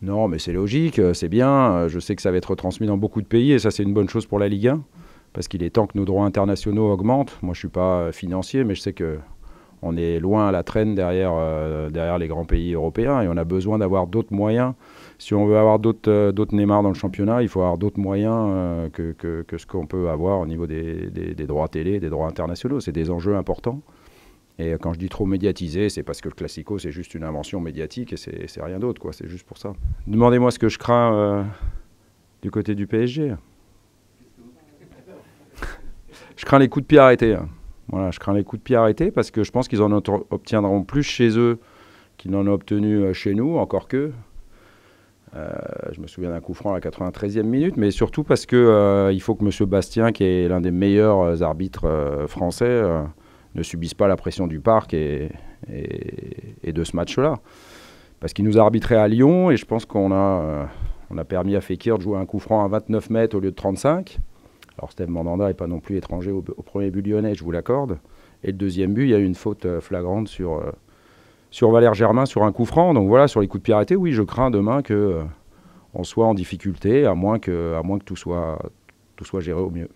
Non, mais c'est logique, euh, c'est bien. Euh, je sais que ça va être transmis dans beaucoup de pays et ça, c'est une bonne chose pour la Ligue 1 parce qu'il est temps que nos droits internationaux augmentent. Moi, je ne suis pas euh, financier, mais je sais que on est loin à la traîne derrière, derrière les grands pays européens et on a besoin d'avoir d'autres moyens. Si on veut avoir d'autres Neymar dans le championnat, il faut avoir d'autres moyens que, ce qu'on peut avoir au niveau des, des droits télé, des droits internationaux. C'est des enjeux importants. Et quand je dis trop médiatisé, c'est parce que le classico, c'est juste une invention médiatique et c'est rien d'autre, quoi. C'est juste pour ça. Demandez-moi ce que je crains euh, du côté du PSG. je crains les coups de pied arrêtés. Hein. Voilà, je crains les coups de pied arrêtés parce que je pense qu'ils en obtiendront plus chez eux qu'ils n'en ont obtenu euh, chez nous, encore que. Euh, je me souviens d'un coup franc à la 93e minute, mais surtout parce que il faut que M. Bastien, qui est l'un des meilleurs arbitres français, ne subissent pas la pression du parc et, de ce match-là. Parce qu'il nous a arbitré à Lyon et je pense qu'on a, euh, on a permis à Fekir de jouer un coup franc à 29 mètres au lieu de 35. Alors Steve Mandanda n'est pas non plus étranger au, premier but lyonnais, je vous l'accorde. Et le deuxième but, il y a eu une faute euh, flagrante euh, sur, Valère Germain sur un coup franc. Donc voilà, sur les coups de piraté, oui, je crains demain que on soit en difficulté, à moins que, à moins que tout, soit, tout soit géré au mieux.